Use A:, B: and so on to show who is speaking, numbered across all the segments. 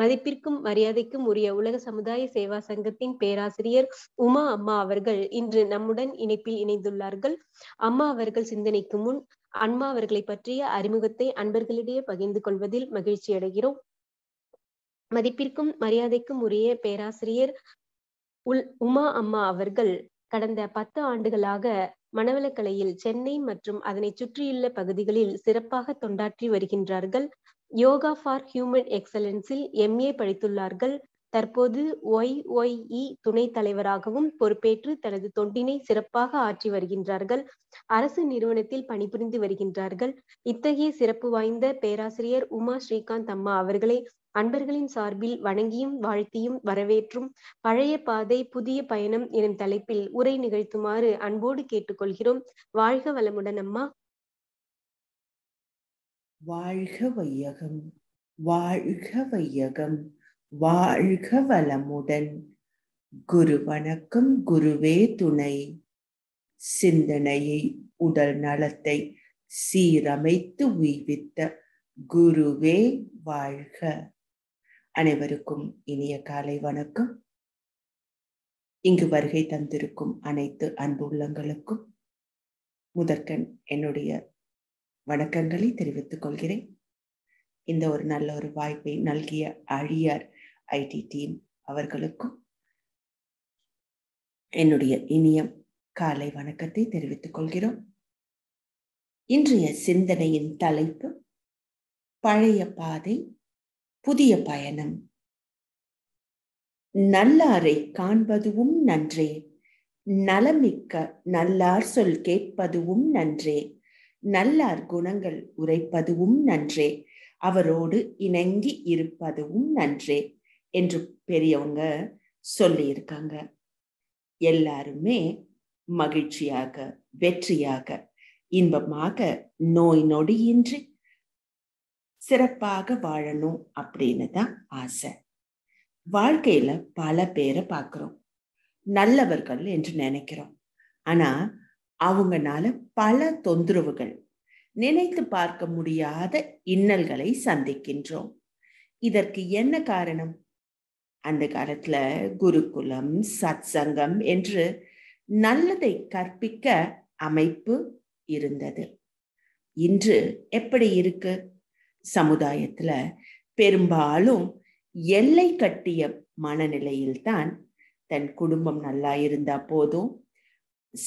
A: மதிப்பிற்கும் மரியாதைக்கும் உரிய உலக சமுதாய சேவா சங்கத்தின் பேராசிரியர் உமா அம்மா அவர்கள் இன்று நம்முடன் இணைப்பில் இணைந்துள்ளார்கள் அம்மா அவர்கள் சிந்தனைக்கு முன் அம்மா அவர்களை பற்றிய அறிமுகத்தை அன்பர்களிடையே பகிர்ந்து கொள்வதில் மகிழ்ச்சி அடைகிறோம் மதிப்பிற்கும் மரியாதைக்கும் உரிய பேராசிரியர் உல் உமா அம்மா அவர்கள் கடந்த பத்து ஆண்டுகளாக மனவளக்கலையில் சென்னை மற்றும் அதனை சுற்றியுள்ள பகுதிகளில் சிறப்பாக தொண்டாற்றி வருகின்றார்கள் யோகா ஃபார் ஹியூமன் எக்ஸலன்ஸில் எம்ஏ படித்துள்ளார்கள் தற்போது ஒய்ஒய்இ துணை தலைவராகவும் பொறுப்பேற்று தனது தொண்டினை சிறப்பாக ஆற்றி வருகின்றார்கள் அரசு நிறுவனத்தில் பணிபுரிந்து வருகின்றார்கள் இத்தகைய சிறப்பு வாய்ந்த பேராசிரியர் உமா ஸ்ரீகாந்த் அம்மா அவர்களை அன்பர்களின் சார்பில் வணங்கியும் வாழ்த்தியும் வரவேற்றும் பழைய பாதை புதிய பயணம் எனும் தலைப்பில் உரை நிகழ்த்துமாறு அன்போடு கேட்டுக்கொள்கிறோம் வாழ்க வளமுடன் அம்மா வாழ்க வையகம் வாழ்க வையகம் வாழ்க வளமுடன் குரு வணக்கம் குருவே துணை சிந்தனையை உடல் நலத்தை சீரமைத்து உய்வித்த குருவே வாழ்க அனைவருக்கும் இனிய காலை வணக்கம் இங்கு வருகை தந்திருக்கும் அனைத்து அன்புள்ளங்களுக்கும் முதற்கண் என்னுடைய வணக்கங்களை தெரிவித்துக் கொள்கிறேன் இந்த ஒரு நல்ல ஒரு வாய்ப்பை நல்கிய அழியார் ஐடி டீம் அவர்களுக்கும் என்னுடைய இனிய காலை வணக்கத்தை தெரிவித்துக் கொள்கிறோம் இன்றைய சிந்தனையின் தலைப்பு பழைய பாதை புதிய பயணம் நல்லாரை காண்பதுவும் நன்றே நலமிக்க நல்லார் சொல் கேட்பதுவும் நன்றே நல்லார் குணங்கள் உரைப்பதுவும் நன்றே அவரோடு இணங்கி இருப்பதுவும் நன்றே என்று பெரியவங்க சொல்லி இருக்காங்க எல்லாருமே மகிழ்ச்சியாக வெற்றியாக இன்பமாக நோய் நொடியின்றி சிறப்பாக வாழணும் அப்படின்னு தான் ஆசை வாழ்க்கையில பல பேரை பார்க்குறோம் நல்லவர்கள் என்று நினைக்கிறோம் ஆனா அவங்கனால பல தொந்தரவுகள் நினைத்து பார்க்க முடியாத இன்னல்களை சந்திக்கின்றோம் இதற்கு என்ன காரணம் அந்த காலத்துல குருகுலம் சத் சங்கம் என்று நல்லதை கற்பிக்க அமைப்பு இருந்தது இன்று எப்படி இருக்கு சமுதாயத்துல பெரும்பாலும் எல்லை கட்டிய மனநிலையில்தான் தன் குடும்பம் நல்லா இருந்தா போதும்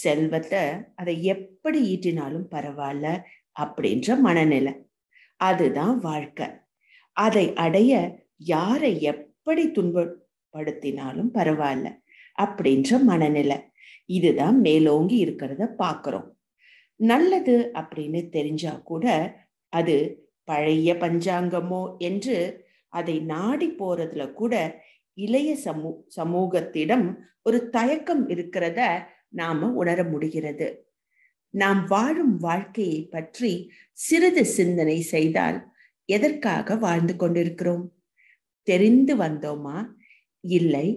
A: செல்வத்தை அதை எப்படி ஈட்டினாலும் பரவாயில்ல அப்படின்ற மனநிலை அதுதான் வாழ்க்கை அதை அடைய யாரை எப்படி துன்பப்படுத்தினாலும் பரவாயில்ல அப்படின்ற மனநிலை இதுதான் மேலோங்கி இருக்கிறத பார்க்குறோம் நல்லது அப்படின்னு தெரிஞ்சா கூட அது பழைய பஞ்சாங்கமோ என்று அதை நாடி போறதுல கூட இளைய சமூ சமூகத்திடம் ஒரு தயக்கம் இருக்கிறத நாம உணர முடிகிறது நாம் வாழும் வாழ்க்கையை பற்றி சிறிது சிந்தனை செய்தால் எதற்காக வாழ்ந்து கொண்டிருக்கிறோம் தெரிந்து வந்தோமா இல்லை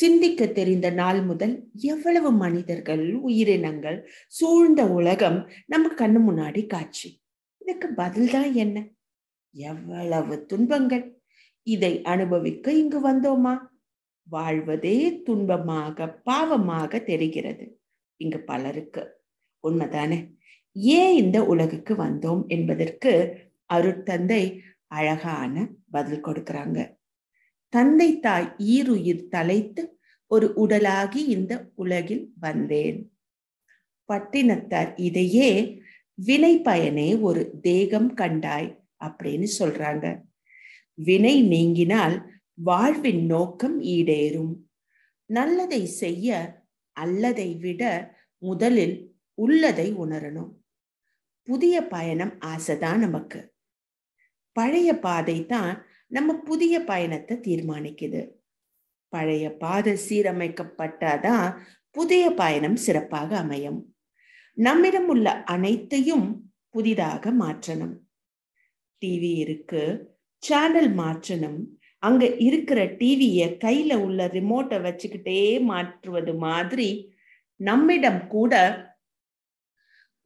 A: சிந்திக்க தெரிந்த நாள் முதல் எவ்வளவு மனிதர்கள் உயிரினங்கள் சூழ்ந்த உலகம் நம்ம கண்ணு முன்னாடி காட்சி இதுக்கு பதில்தான் என்ன எவ்வளவு துன்பங்கள் இதை அனுபவிக்க இங்கு வந்தோமா வாழ்வதே துன்பமாக பாவமாக தெரிகிறது இங்கு பலருக்கு உண்மைதானே ஏன் இந்த உலகுக்கு வந்தோம் என்பதற்கு அருட்தந்தை அழகான பதில் கொடுக்கிறாங்க தந்தை தாய் ஈருயிர் தலைத்து ஒரு உடலாகி இந்த உலகில் வந்தேன் பட்டினத்தார் இதையே வினை பயனே ஒரு தேகம் கண்டாய் அப்படின்னு சொல்றாங்க வினை நீங்கினால் வாழ்வின் நோக்கம் ஈடேறும் நல்லதை செய்ய அல்லதை விட முதலில் உள்ளதை உணரணும் புதிய பயணம் ஆசைதான் நமக்கு பழைய பாதை தான் நம்ம புதிய பயணத்தை தீர்மானிக்குது பழைய பாதை சீரமைக்கப்பட்டாதான் புதிய பயணம் சிறப்பாக அமையும் நம்மிடம் உள்ள அனைத்தையும் புதிதாக மாற்றணும் டிவி இருக்கு சேனல் மாற்றணும் அங்க இருக்கிற டிவிய கையில உள்ள ரிமோட்டை வச்சுக்கிட்டே மாற்றுவது மாதிரி நம்மிடம் கூட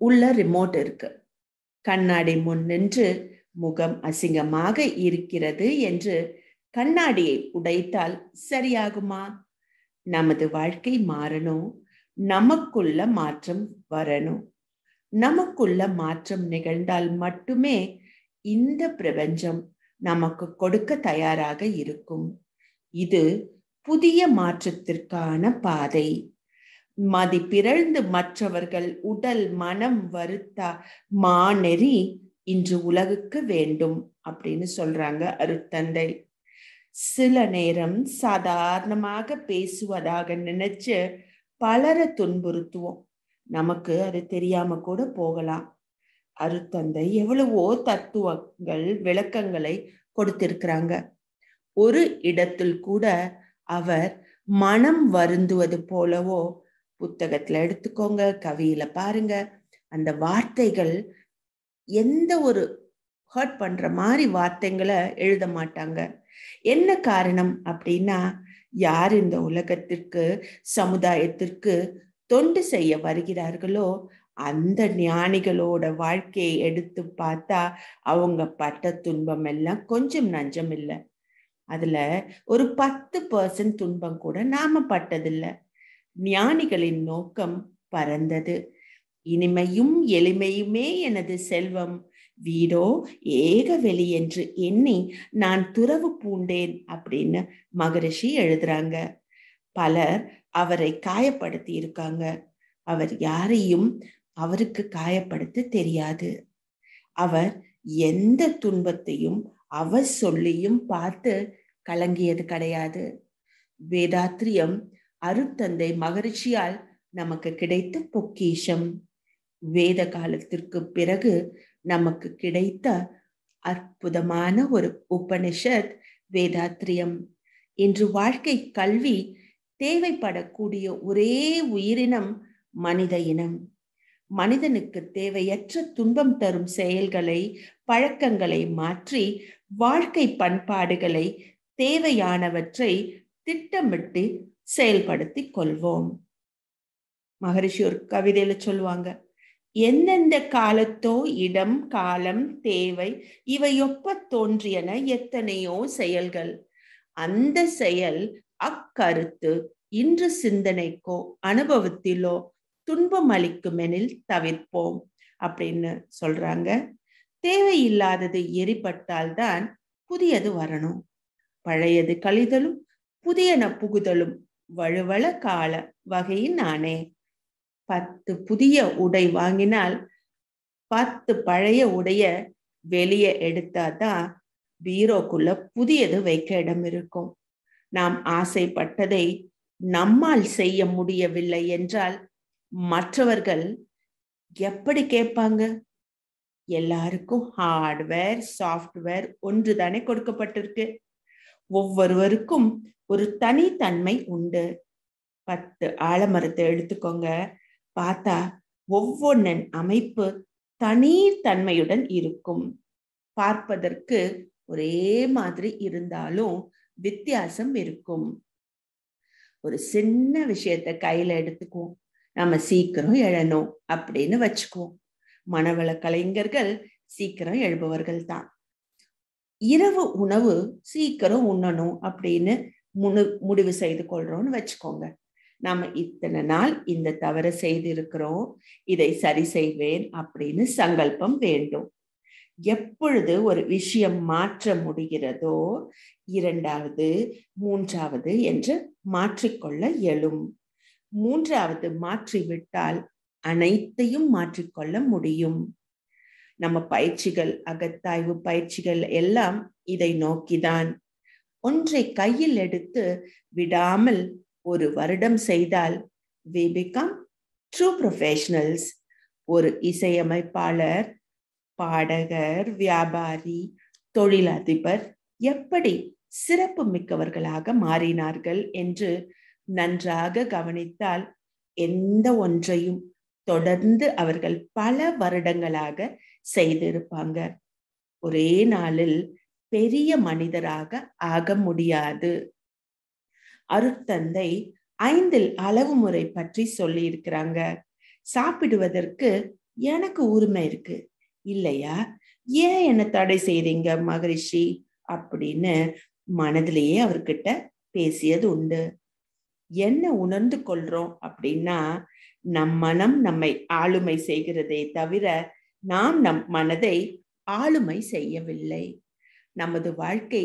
A: உள்ள ரிமோட் இருக்கு கண்ணாடி முன் நின்று முகம் அசிங்கமாக இருக்கிறது என்று கண்ணாடியை உடைத்தால் சரியாகுமா நமது வாழ்க்கை மாறணும் நமக்குள்ள மாற்றம் வரணும் நமக்குள்ள மாற்றம் நிகழ்ந்தால் மட்டுமே இந்த பிரபஞ்சம் நமக்கு கொடுக்க தயாராக இருக்கும் இது புதிய மாற்றத்திற்கான பாதை மதிப்பிறழ்ந்து மற்றவர்கள் உடல் மனம் வருத்த மாநெறி இன்று உலகுக்கு வேண்டும் அப்படின்னு சொல்றாங்க அருத்தந்தை சில நேரம் சாதாரணமாக பேசுவதாக நினைச்சு பலரை துன்புறுத்துவோம் நமக்கு அது தெரியாம கூட போகலாம் அருத்தந்தை எவ்வளவோ தத்துவங்கள் விளக்கங்களை கொடுத்திருக்கிறாங்க ஒரு இடத்தில் கூட அவர் மனம் வருந்துவது போலவோ புத்தகத்துல எடுத்துக்கோங்க கவியில பாருங்க அந்த வார்த்தைகள் எந்த ஒரு ஹர்ட் பண்ற மாதிரி வார்த்தைங்களை எழுத மாட்டாங்க என்ன காரணம் அப்படின்னா யார் இந்த உலகத்திற்கு சமுதாயத்திற்கு தொண்டு செய்ய வருகிறார்களோ அந்த ஞானிகளோட வாழ்க்கையை எடுத்து பார்த்தா அவங்க பட்ட துன்பம் எல்லாம் கொஞ்சம் நஞ்சம் இல்லை அதுல ஒரு பத்து பர்சன்ட் துன்பம் கூட நாம பட்டதில்லை ஞானிகளின் நோக்கம் பறந்தது இனிமையும் எளிமையுமே எனது செல்வம் வீடோ ஏக வெளி என்று எண்ணி நான் துறவு பூண்டேன் அப்படின்னு மகரிஷி எழுதுறாங்க பலர் அவரை காயப்படுத்தி இருக்காங்க அவர் யாரையும் அவருக்கு காயப்படுத்த தெரியாது அவர் எந்த துன்பத்தையும் அவர் சொல்லியும் பார்த்து கலங்கியது கிடையாது வேதாத்திரியம் அருத்தந்தை மகரிஷியால் நமக்கு கிடைத்த பொக்கிஷம் வேத காலத்திற்கு பிறகு நமக்கு கிடைத்த அற்புதமான ஒரு உபனிஷத் வேதாத்திரியம் இன்று வாழ்க்கை கல்வி தேவைப்படக்கூடிய ஒரே உயிரினம் மனித இனம் மனிதனுக்கு தேவையற்ற துன்பம் தரும் செயல்களை பழக்கங்களை மாற்றி வாழ்க்கை பண்பாடுகளை தேவையானவற்றை திட்டமிட்டு செயல்படுத்தி கொள்வோம் மகரிஷி ஒரு கவிதையில சொல்லுவாங்க எந்தெந்த காலத்தோ இடம் காலம் தேவை இவையொப்ப தோன்றியன எத்தனையோ செயல்கள் அந்த செயல் அக்கருத்து இன்று சிந்தனைக்கோ அனுபவத்திலோ துன்பம் அளிக்கும் எனில் தவிர்ப்போம் அப்படின்னு சொல்றாங்க தேவையில்லாதது எரிபட்டால் தான் புதியது வரணும் பழையது கழிதலும் புதியன புகுதலும் வலுவள கால வகையின் நானே பத்து புதிய உடை வாங்கினால் பத்து பழைய உடைய வெளியே எடுத்தாதான் பீரோக்குள்ள புதியது வைக்க இடம் இருக்கும் நாம் ஆசைப்பட்டதை நம்மால் செய்ய முடியவில்லை என்றால் மற்றவர்கள் எப்படி கேட்பாங்க எல்லாருக்கும் ஹார்ட்வேர் சாஃப்ட்வேர் ஒன்று தானே கொடுக்கப்பட்டிருக்கு ஒவ்வொருவருக்கும் ஒரு தனித்தன்மை உண்டு பத்து ஆலமரத்தை எடுத்துக்கோங்க பார்த்தா ஒவ்வொன்றின் அமைப்பு தனித்தன்மையுடன் இருக்கும் பார்ப்பதற்கு ஒரே மாதிரி இருந்தாலும் வித்தியாசம் இருக்கும் ஒரு சின்ன விஷயத்தை கையில எடுத்துக்குவோம் நம்ம சீக்கிரம் எழணும் அப்படின்னு வச்சுக்குவோம் மனவள கலைஞர்கள் சீக்கிரம் எழுபவர்கள் தான் இரவு உணவு சீக்கிரம் உண்ணணும் அப்படின்னு முனு முடிவு செய்து கொள்றோம்னு வச்சுக்கோங்க நாம இத்தனை நாள் இந்த செய்து செய்திருக்கிறோம் இதை சரி செய்வேன் அப்படின்னு சங்கல்பம் வேண்டும் எப்பொழுது ஒரு விஷயம் மாற்ற முடிகிறதோ இரண்டாவது மூன்றாவது என்று மாற்றிக்கொள்ள எழும் மூன்றாவது மாற்றிவிட்டால் அனைத்தையும் மாற்றிக்கொள்ள முடியும் நம்ம பயிற்சிகள் அகத்தாய்வு பயிற்சிகள் எல்லாம் இதை நோக்கிதான் ஒன்றை கையில் எடுத்து விடாமல் ஒரு வருடம் செய்தால் வி பிகம் ட்ரூ ப்ரொஃபஷனல்ஸ் ஒரு இசையமைப்பாளர் பாடகர் வியாபாரி தொழிலதிபர் எப்படி சிறப்பு மிக்கவர்களாக மாறினார்கள் என்று நன்றாக கவனித்தால் எந்த ஒன்றையும் தொடர்ந்து அவர்கள் பல வருடங்களாக செய்திருப்பாங்க ஒரே நாளில் பெரிய மனிதராக ஆக முடியாது அருத்தந்தை ஐந்தில் அளவு முறை பற்றி சொல்லி இருக்கிறாங்க சாப்பிடுவதற்கு எனக்கு உரிமை இருக்கு இல்லையா ஏன் என்ன தடை செய்றீங்க மகரிஷி அப்படின்னு மனதிலேயே அவர்கிட்ட பேசியது உண்டு என்ன உணர்ந்து கொள்றோம் அப்படின்னா நம் மனம் நம்மை ஆளுமை செய்கிறதே தவிர நாம் நம் மனதை ஆளுமை செய்யவில்லை நமது வாழ்க்கை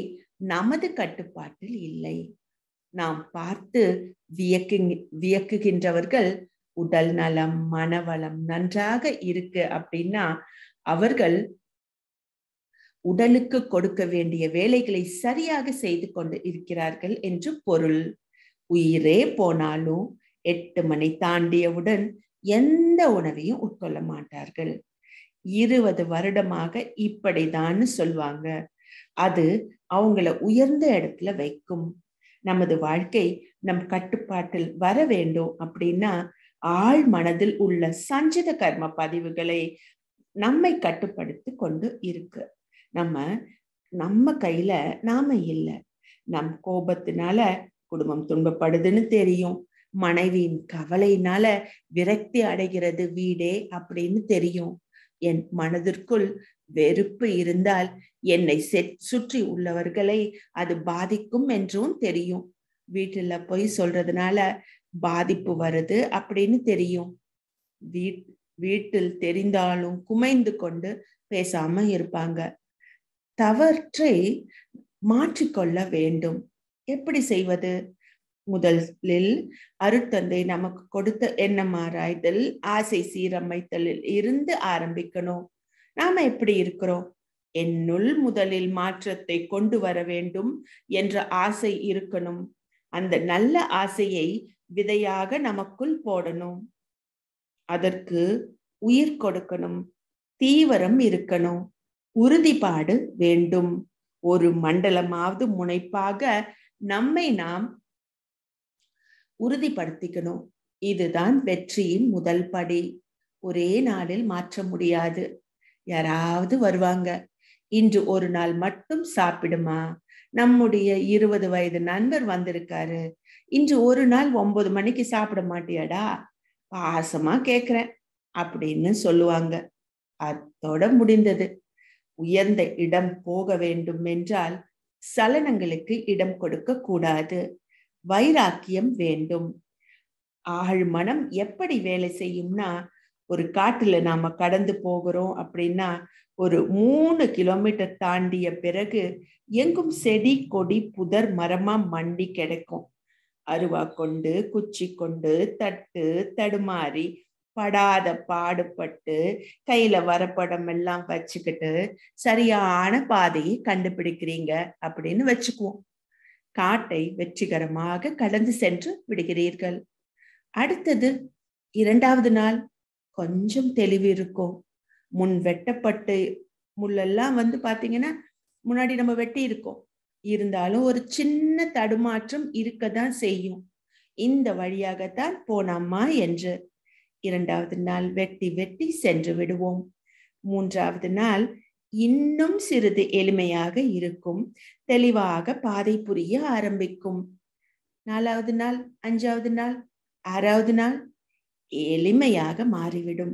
A: நமது கட்டுப்பாட்டில் இல்லை நாம் பார்த்து வியக்கு வியக்குகின்றவர்கள் உடல் நலம் மனவளம் நன்றாக இருக்கு அப்படின்னா அவர்கள் உடலுக்கு கொடுக்க வேண்டிய வேலைகளை சரியாக செய்து கொண்டு இருக்கிறார்கள் என்று பொருள் உயிரே போனாலும் எட்டு மணி தாண்டியவுடன் எந்த உணவையும் உட்கொள்ள மாட்டார்கள் இருபது வருடமாக இப்படிதான்னு சொல்வாங்க அது அவங்கள உயர்ந்த இடத்துல வைக்கும் நமது வாழ்க்கை நம் கட்டுப்பாட்டில் வர வேண்டும் அப்படின்னா ஆள் மனதில் உள்ள சஞ்சித கர்ம பதிவுகளை நம்மை கட்டுப்படுத்தி கொண்டு இருக்கு நம்ம நம்ம கையில நாம இல்லை நம் கோபத்தினால குடும்பம் துன்பப்படுதுன்னு தெரியும் மனைவியின் கவலையினால விரக்தி அடைகிறது வீடே அப்படின்னு தெரியும் என் மனதிற்குள் வெறுப்பு இருந்தால் என்னை சுற்றி உள்ளவர்களை அது பாதிக்கும் என்றும் தெரியும் வீட்டுல போய் சொல்றதுனால பாதிப்பு வருது அப்படின்னு தெரியும் வீட் வீட்டில் தெரிந்தாலும் குமைந்து கொண்டு பேசாம இருப்பாங்க தவற்றை மாற்றிக்கொள்ள வேண்டும் எப்படி செய்வது முதலில் அருட்தந்தை நமக்கு கொடுத்த ஆராய்தல் ஆசை சீரமைத்தலில் இருந்து ஆரம்பிக்கணும் நாம எப்படி இருக்கிறோம் என்னுள் முதலில் மாற்றத்தை கொண்டு வர வேண்டும் என்ற ஆசை இருக்கணும் அந்த நல்ல ஆசையை விதையாக நமக்குள் போடணும் அதற்கு உயிர் கொடுக்கணும் தீவிரம் இருக்கணும் உறுதிப்பாடு வேண்டும் ஒரு மண்டலமாவது முனைப்பாக நம்மை நாம் உறுதிப்படுத்திக்கணும் இதுதான் வெற்றியின் முதல் படி ஒரே நாளில் மாற்ற முடியாது யாராவது வருவாங்க இன்று ஒரு நாள் மட்டும் சாப்பிடுமா நம்முடைய இருபது வயது நண்பர் வந்திருக்காரு இன்று ஒரு நாள் ஒன்பது மணிக்கு சாப்பிட மாட்டியாடா பாசமா கேக்குறேன் அப்படின்னு சொல்லுவாங்க அத்தோட முடிந்தது உயர்ந்த இடம் போக வேண்டும் என்றால் சலனங்களுக்கு இடம் கொடுக்க கூடாது வைராக்கியம் வேண்டும் ஆள் மனம் எப்படி வேலை செய்யும்னா ஒரு காட்டுல நாம கடந்து போகிறோம் அப்படின்னா ஒரு மூணு கிலோமீட்டர் தாண்டிய பிறகு எங்கும் செடி கொடி புதர் மரமா மண்டி கிடைக்கும் அருவா கொண்டு குச்சி கொண்டு தட்டு தடுமாறி படாத பாடுபட்டு கையில வரப்படம் எல்லாம் வச்சுக்கிட்டு சரியான பாதையை கண்டுபிடிக்கிறீங்க அப்படின்னு வச்சுக்குவோம் காட்டை வெற்றிகரமாக கடந்து சென்று விடுகிறீர்கள் அடுத்தது இரண்டாவது நாள் கொஞ்சம் தெளிவு இருக்கும் முன் வெட்டப்பட்டு முள்ளெல்லாம் வந்து பாத்தீங்கன்னா முன்னாடி நம்ம வெட்டி இருக்கோம் இருந்தாலும் ஒரு சின்ன தடுமாற்றம் இருக்கதான் செய்யும் இந்த வழியாகத்தான் போனாமா என்று இரண்டாவது நாள் வெட்டி வெட்டி சென்று விடுவோம் மூன்றாவது நாள் இன்னும் சிறிது எளிமையாக இருக்கும் தெளிவாக பாதை புரிய ஆரம்பிக்கும் நாலாவது நாள் அஞ்சாவது நாள் ஆறாவது நாள் எளிமையாக மாறிவிடும்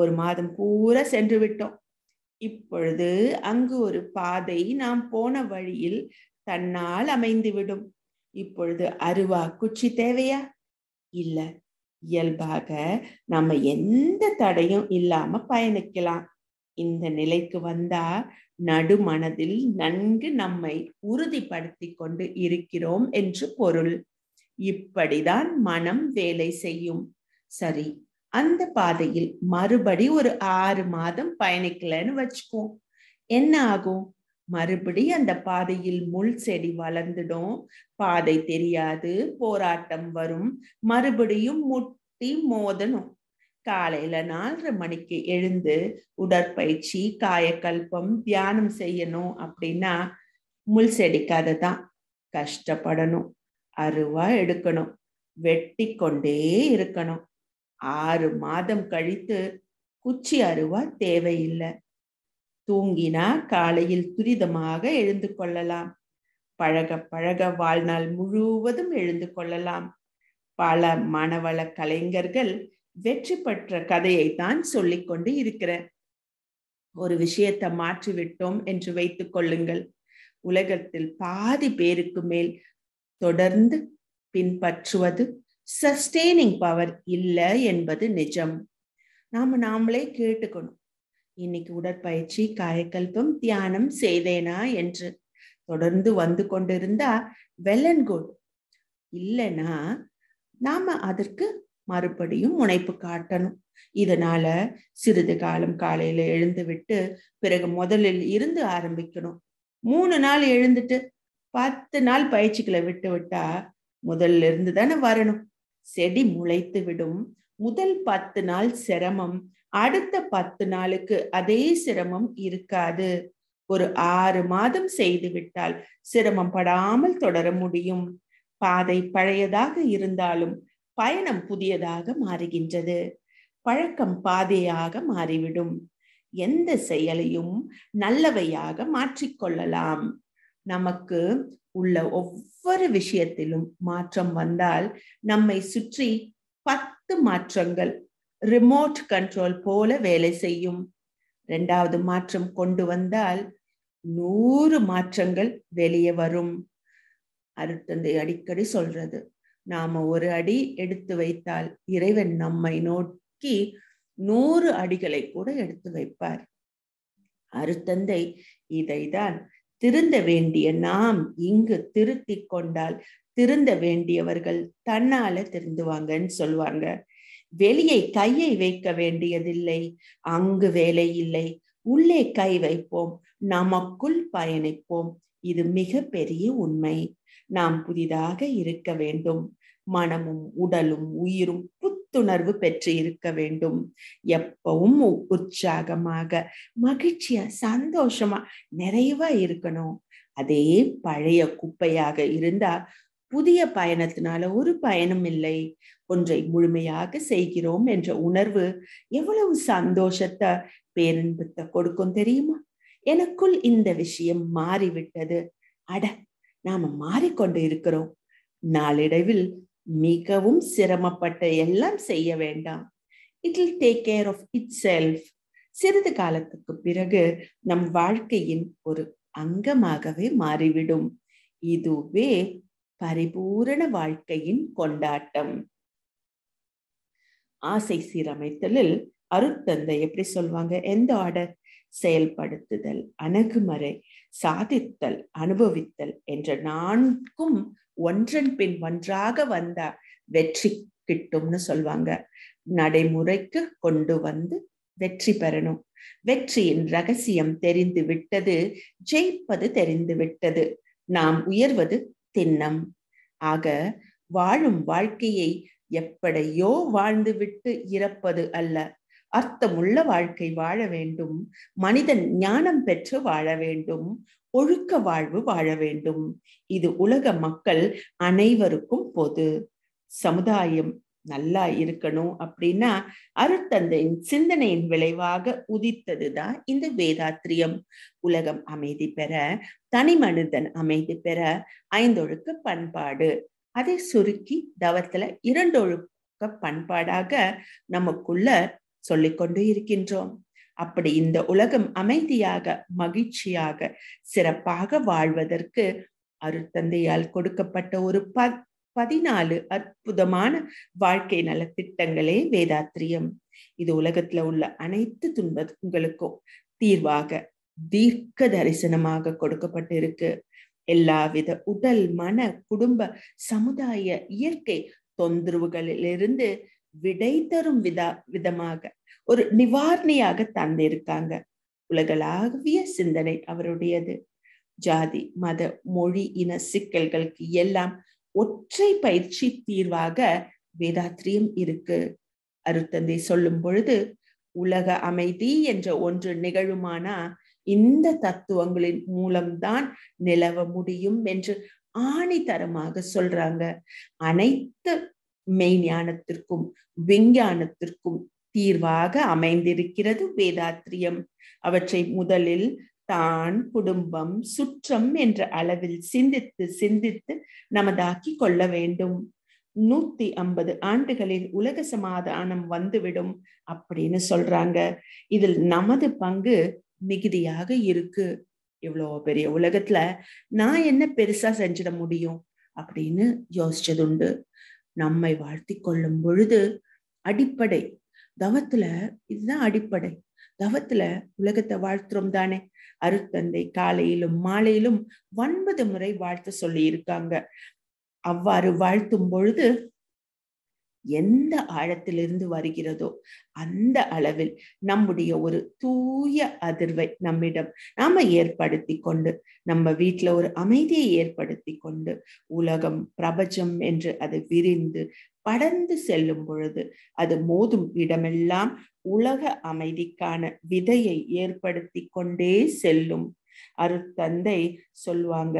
A: ஒரு மாதம் பூரா சென்று விட்டோம் இப்பொழுது அங்கு ஒரு பாதை நாம் போன வழியில் தன்னால் அமைந்துவிடும் இப்பொழுது அருவா குச்சி தேவையா இல்லை இயல்பாக நம்ம எந்த தடையும் இல்லாம பயணிக்கலாம் இந்த நிலைக்கு வந்தா நடுமனதில் நன்கு நம்மை உறுதிப்படுத்தி கொண்டு இருக்கிறோம் என்று பொருள் இப்படிதான் மனம் வேலை செய்யும் சரி அந்த பாதையில் மறுபடி ஒரு ஆறு மாதம் பயணிக்கலன்னு வச்சுக்கோ என்ன ஆகும் மறுபடி அந்த பாதையில் முள் செடி வளர்ந்துடும் பாதை தெரியாது போராட்டம் வரும் மறுபடியும் முட்டி மோதணும் காலையில நாலரை மணிக்கு எழுந்து உடற்பயிற்சி காயக்கல்பம் தியானம் செய்யணும் அப்படின்னா முள் செடி கதை தான் கஷ்டப்படணும் அருவா எடுக்கணும் வெட்டி கொண்டே இருக்கணும் ஆறு மாதம் கழித்து குச்சி அருவா தேவையில்லை தூங்கினால் காலையில் துரிதமாக எழுந்து கொள்ளலாம் பழக பழக வாழ்நாள் முழுவதும் எழுந்து கொள்ளலாம் பல மனவள கலைஞர்கள் வெற்றி பெற்ற கதையை தான் சொல்லிக்கொண்டு இருக்கிற ஒரு விஷயத்தை மாற்றிவிட்டோம் என்று வைத்துக் கொள்ளுங்கள் உலகத்தில் பாதி பேருக்கு மேல் தொடர்ந்து பின்பற்றுவது சஸ்டெய்னிங் பவர் இல்லை என்பது நிஜம் நாம நாமளே கேட்டுக்கணும் இன்னைக்கு உடற்பயிற்சி காயக்கல்பம் தியானம் செய்தேனா என்று தொடர்ந்து வந்து கொண்டிருந்தா வெல் அண்ட் குட் இல்லைனா நாம அதற்கு மறுபடியும் முனைப்பு காட்டணும் இதனால சிறிது காலம் காலையில எழுந்து விட்டு பிறகு முதலில் இருந்து ஆரம்பிக்கணும் மூணு நாள் எழுந்துட்டு பத்து நாள் பயிற்சிகளை விட்டு விட்டா முதல்ல இருந்து தானே வரணும் செடி முளைத்து விடும் முதல் பத்து நாள் சிரமம் அடுத்த பத்து நாளுக்கு அதே சிரமம் இருக்காது ஒரு ஆறு மாதம் செய்துவிட்டால் சிரமம் படாமல் தொடர முடியும் பாதை பழையதாக இருந்தாலும் பயணம் புதியதாக மாறுகின்றது பழக்கம் பாதையாக மாறிவிடும் எந்த செயலையும் நல்லவையாக மாற்றிக்கொள்ளலாம் நமக்கு உள்ள ஒவ்வொரு விஷயத்திலும் மாற்றம் வந்தால் நம்மை சுற்றி பத்து மாற்றங்கள் ரிமோட் கண்ட்ரோல் போல வேலை செய்யும் ரெண்டாவது மாற்றம் கொண்டு வந்தால் நூறு மாற்றங்கள் வெளியே வரும் அருட்தந்தை அடிக்கடி சொல்றது நாம ஒரு அடி எடுத்து வைத்தால் இறைவன் நம்மை நோக்கி நூறு அடிகளை கூட எடுத்து வைப்பார் அருத்தந்தை இதைதான் திருந்த வேண்டிய நாம் இங்கு திருத்தி கொண்டால் திருந்த வேண்டியவர்கள் தன்னால திருந்துவாங்கன்னு சொல்லுவாங்க வெளியே கையை வைக்க வேண்டியதில்லை அங்கு வேலை இல்லை உள்ளே கை வைப்போம் நமக்குள் பயணிப்போம் இது மிக பெரிய உண்மை நாம் புதிதாக இருக்க வேண்டும் மனமும் உடலும் உயிரும் புத்துணர்வு பெற்று இருக்க வேண்டும் எப்பவும் உற்சாகமாக மகிழ்ச்சியா சந்தோஷமா நிறைவா இருக்கணும் அதே பழைய குப்பையாக இருந்தா புதிய பயணத்தினால ஒரு பயணம் இல்லை ஒன்றை முழுமையாக செய்கிறோம் என்ற உணர்வு எவ்வளவு சந்தோஷத்தை பேரன்பத்தை கொடுக்கும் தெரியுமா எனக்குள் இந்த விஷயம் மாறிவிட்டது அட நாம மாறிக்கொண்டு இருக்கிறோம் நாளடைவில் மிகவும் சிரமப்பட்ட எல்லாம் செய்ய வேண்டாம் it'll take care of itself சிறிது காலத்துக்கு பிறகு நம் வாழ்க்கையின் ஒரு அங்கமாகவே மாறிவிடும் இதுவே பரிபூரண வாழ்க்கையின் கொண்டாட்டம் ஆசை சீரமைத்தலில் அருத்தந்தை எப்படி சொல்வாங்க எந்த ஆர்டர் செயல்படுத்துதல் அணுகுமுறை சாதித்தல் அனுபவித்தல் என்ற நான்கும் ஒன்றன் பின் ஒன்றாக வந்த வெற்றி கிட்டும்னு சொல்வாங்க நடைமுறைக்கு கொண்டு வந்து வெற்றி பெறணும் வெற்றியின் ரகசியம் தெரிந்து விட்டது ஜெயிப்பது தெரிந்து விட்டது நாம் உயர்வது திண்ணம் ஆக வாழும் வாழ்க்கையை வாழ்ந்து வாழ்ந்துவிட்டு இறப்பது அல்ல அர்த்தமுள்ள வாழ்க்கை வாழ வேண்டும் மனிதன் ஞானம் பெற்று வாழ வேண்டும் ஒழுக்க வாழ்வு வாழ வேண்டும் இது உலக மக்கள் அனைவருக்கும் பொது சமுதாயம் நல்லா இருக்கணும் அப்படின்னா அருத்தந்தையின் சிந்தனையின் விளைவாக உதித்ததுதான் இந்த வேதாத்திரியம் உலகம் அமைதி பெற தனி மனிதன் அமைதி பெற ஐந்தொழுக்க பண்பாடு அதை சுருக்கி தவத்துல இரண்டொழுக்க பண்பாடாக நமக்குள்ள சொல்லிக்கொண்டு இருக்கின்றோம் அப்படி இந்த உலகம் அமைதியாக மகிழ்ச்சியாக சிறப்பாக வாழ்வதற்கு அருத்தந்தையால் கொடுக்கப்பட்ட ஒரு பதினாலு அற்புதமான வாழ்க்கை நலத்திட்டங்களே வேதாத்திரியம் இது உலகத்துல உள்ள அனைத்து துன்பங்களுக்கும் தீர்வாக தீர்க்க தரிசனமாக கொடுக்கப்பட்டிருக்கு எல்லாவித உடல் மன குடும்ப சமுதாய இயற்கை தொந்தரவுகளிலிருந்து விடை தரும் விதா விதமாக ஒரு நிவாரணியாக தந்திருக்காங்க உலகளாவிய சிந்தனை அவருடையது ஜாதி மத மொழி இன சிக்கல்களுக்கு எல்லாம் ஒற்றை பயிற்சி தீர்வாக வேதாத்திரியம் இருக்கு அருத்தந்தை சொல்லும் பொழுது உலக அமைதி என்ற ஒன்று நிகழுமானா இந்த தத்துவங்களின் மூலம்தான் நிலவ முடியும் என்று ஆணித்தரமாக சொல்றாங்க அனைத்து மெய்ஞானத்திற்கும் விஞ்ஞானத்திற்கும் தீர்வாக அமைந்திருக்கிறது வேதாத்திரியம் அவற்றை முதலில் தான் குடும்பம் சுற்றம் என்ற அளவில் சிந்தித்து சிந்தித்து நமதாக்கி கொள்ள வேண்டும் நூத்தி ஐம்பது ஆண்டுகளில் உலக சமாதானம் வந்துவிடும் அப்படின்னு சொல்றாங்க இதில் நமது பங்கு மிகுதியாக இருக்கு இவ்வளோ பெரிய உலகத்துல நான் என்ன பெருசா செஞ்சிட முடியும் அப்படின்னு யோசிச்சதுண்டு நம்மை வாழ்த்தி கொள்ளும் பொழுது அடிப்படை தவத்துல இதுதான் அடிப்படை தவத்துல உலகத்தை வாழ்த்துறோம் தானே அருத்தந்தை காலையிலும் மாலையிலும் ஒன்பது முறை வாழ்த்து சொல்லி இருக்காங்க அவ்வாறு வாழ்த்தும் பொழுது எந்த ஆழத்திலிருந்து வருகிறதோ அந்த அளவில் நம்முடைய ஒரு தூய அதிர்வை நம்மிடம் நாம ஏற்படுத்தி கொண்டு நம்ம வீட்டுல ஒரு அமைதியை ஏற்படுத்தி கொண்டு உலகம் பிரபஞ்சம் என்று அது விரிந்து படர்ந்து செல்லும் பொழுது அது மோதும் இடமெல்லாம் உலக அமைதிக்கான விதையை ஏற்படுத்தி கொண்டே செல்லும் அருத்தந்தை சொல்வாங்க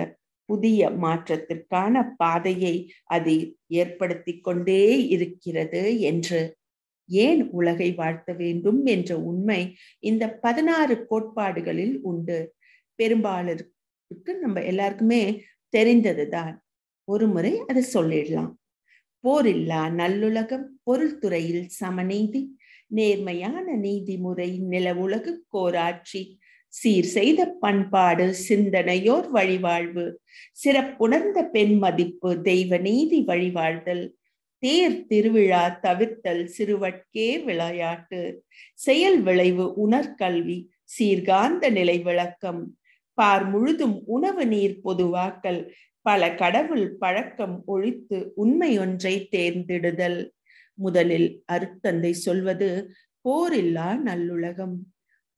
A: புதிய மாற்றத்திற்கான பாதையை அது ஏற்படுத்தி கொண்டே இருக்கிறது என்று ஏன் உலகை வாழ்த்த வேண்டும் என்ற உண்மை இந்த பதினாறு கோட்பாடுகளில் உண்டு பெரும்பாலருக்கு நம்ம எல்லாருக்குமே தெரிந்ததுதான் ஒரு முறை அதை சொல்லிடலாம் போரில்லா நல்லுலகம் பொருள்துறையில் சமநீதி நேர்மையான நீதிமுறை நிலவுலகு கோராட்சி சீர் செய்த பண்பாடு சிந்தனையோர் வழிவாழ்வு சிறப்புணர்ந்த பெண் மதிப்பு தெய்வ நீதி வழிவாழ்தல் தேர் திருவிழா தவிர்த்தல் சிறுவட்கே விளையாட்டு செயல் விளைவு உணர்கல்வி சீர்காந்த நிலை விளக்கம் பார் முழுதும் உணவு நீர் பொதுவாக்கல் பல கடவுள் பழக்கம் ஒழித்து உண்மை ஒன்றை தேர்ந்தெடுதல் முதலில் அருத்தந்தை சொல்வது போரில்லா நல்லுலகம்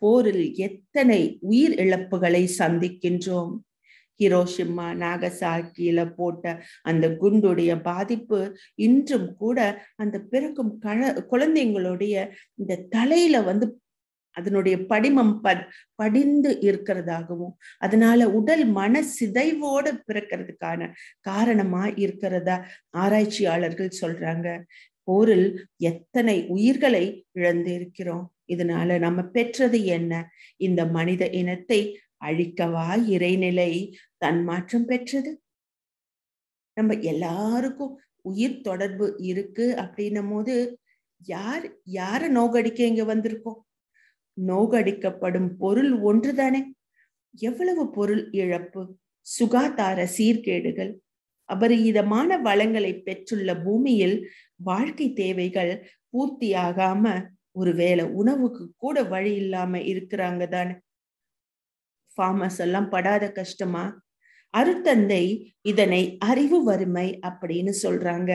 A: போரில் எத்தனை உயிர் இழப்புகளை சந்திக்கின்றோம் ஹிரோஷிமா நாகசாக்கியில போட்ட அந்த குண்டுடைய பாதிப்பு இன்றும் கூட அந்த பிறக்கும் கழ குழந்தைங்களுடைய இந்த தலையில வந்து அதனுடைய படிமம் ப படிந்து இருக்கிறதாகவும் அதனால உடல் மன சிதைவோடு பிறக்கிறதுக்கான காரணமா இருக்கிறதா ஆராய்ச்சியாளர்கள் சொல்றாங்க போரில் எத்தனை உயிர்களை இழந்திருக்கிறோம் இதனால நம்ம பெற்றது என்ன இந்த மனித இனத்தை அழிக்கவா இறைநிலை தன்மாற்றம் பெற்றது நம்ம எல்லாருக்கும் உயிர் தொடர்பு இருக்கு அப்படின்னும் போது யார் யார நோக்கடிக்க இங்க வந்திருக்கோம் நோகடிக்கப்படும் பொருள் ஒன்றுதானே எவ்வளவு பொருள் இழப்பு சுகாதார சீர்கேடுகள் அபரிதமான வளங்களை பெற்றுள்ள பூமியில் வாழ்க்கை தேவைகள் பூர்த்தியாகாம ஒருவேளை உணவுக்கு கூட வழி இல்லாம இருக்கிறாங்க தானே ஃபார்மர்ஸ் எல்லாம் படாத கஷ்டமா அருத்தந்தை இதனை அறிவு வறுமை அப்படின்னு சொல்றாங்க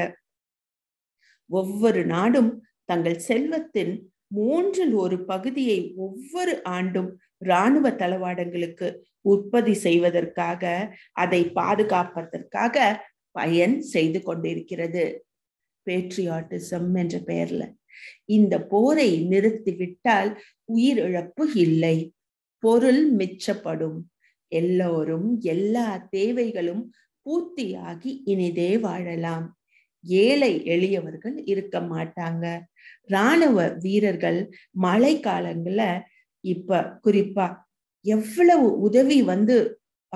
A: ஒவ்வொரு நாடும் தங்கள் செல்வத்தின் மூன்றில் ஒரு பகுதியை ஒவ்வொரு ஆண்டும் இராணுவ தளவாடங்களுக்கு உற்பத்தி செய்வதற்காக அதை பாதுகாப்பதற்காக பயன் செய்து கொண்டிருக்கிறது பேட்ரியாட்டிசம் என்ற பெயர்ல இந்த போரை நிறுத்திவிட்டால் உயிரிழப்பு இல்லை பொருள் மிச்சப்படும் எல்லோரும் எல்லா தேவைகளும் பூர்த்தியாகி இனிதே வாழலாம் ஏழை எளியவர்கள் இருக்க மாட்டாங்க இராணுவ வீரர்கள் மழை காலங்கள்ல இப்ப குறிப்பா எவ்வளவு உதவி வந்து